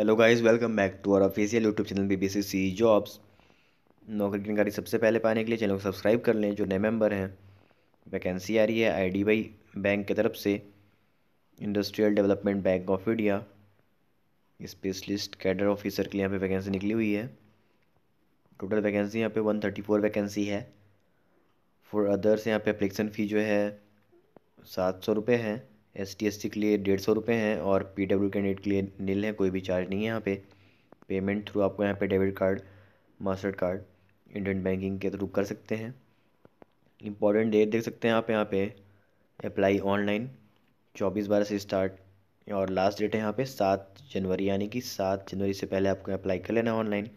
hello guys welcome back to our official YouTube channel BBC C jobs नौकरी की जानकारी सबसे पहले पाने के लिए चैनल को सब्सक्राइब कर लें जो नए मेंबर हैं वैकेंसी आ रही है आईडीबीआई बैंक की तरफ से industrial development bank of India specialist cadre officer के लिए यहाँ पर वैकेंसी निकली हुई है टोटल वैकेंसी यहाँ पे वन थर्टी फोर वैकेंसी है फॉर अदर्स यहाँ पे अप्लीकेशन फ़ी जो है सात सौ रुपये है एस टी एस सी के लिए डेढ़ सौ रुपये हैं और पी डब्ल्यू कैंडिडेट के लिए नील है कोई भी चार्ज नहीं है यहाँ पे पेमेंट थ्रू आपको यहाँ पे debit card master card Indian banking के थ्रू कर सकते हैं इंपॉर्टेंट डेट देख सकते हैं आप यहाँ पे अप्लाई ऑनलाइन चौबीस बारह से स्टार्ट और लास्ट डेट है यहाँ पे सात जनवरी यानी कि सात जनवरी से पहले आपको अप्लाई कर लेना ऑनलाइन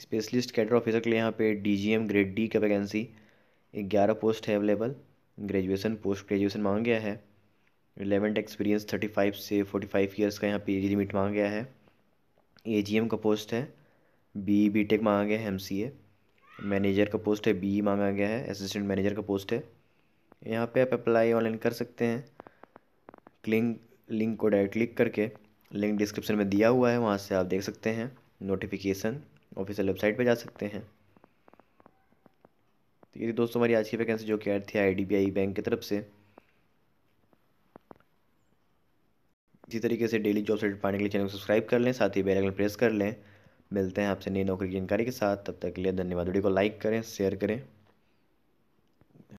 स्पेशलिस्ट कैडर ऑफिसर के लिए यहाँ पे D G M grade D का वैकेंसी ग्यारह पोस्ट है अवेलेबल ग्रेजुएसन पोस्ट ग्रेजुएसन मांगा गया है रिलेवेंट एक्सपीरियंस थर्टी फाइव से फोर्टी फाइव ईयर्स का यहाँ पे एज लिमिट मांगा गया है ए जी एम का पोस्ट है बी बी टेक मांगा गया है एम सी ए मैनेजर का पोस्ट है बी मांगा गया है असिस्टेंट मैनेजर का पोस्ट है यहाँ पे आप अप्लाई ऑनलाइन कर सकते हैं क्लिंक लिंक को डायरेक्ट क्लिक करके लिंक डिस्क्रिप्शन में दिया हुआ है वहाँ से आप देख सकते हैं नोटिफिकेशन ऑफिशियल वेबसाइट पर जा सकते हैं ये दोस्तों हमारी आज की वैकेंसी जो कि ऐड थी आई बैंक की तरफ से इसी तरीके से डेली जॉब सेट पाने के लिए चैनल को सब्सक्राइब कर लें साथ ही बेल आइकन प्रेस कर लें मिलते हैं आपसे नई नौकरी की जानकारी के साथ तब तक के लिए धन्यवाद वीडियो को लाइक करें शेयर करें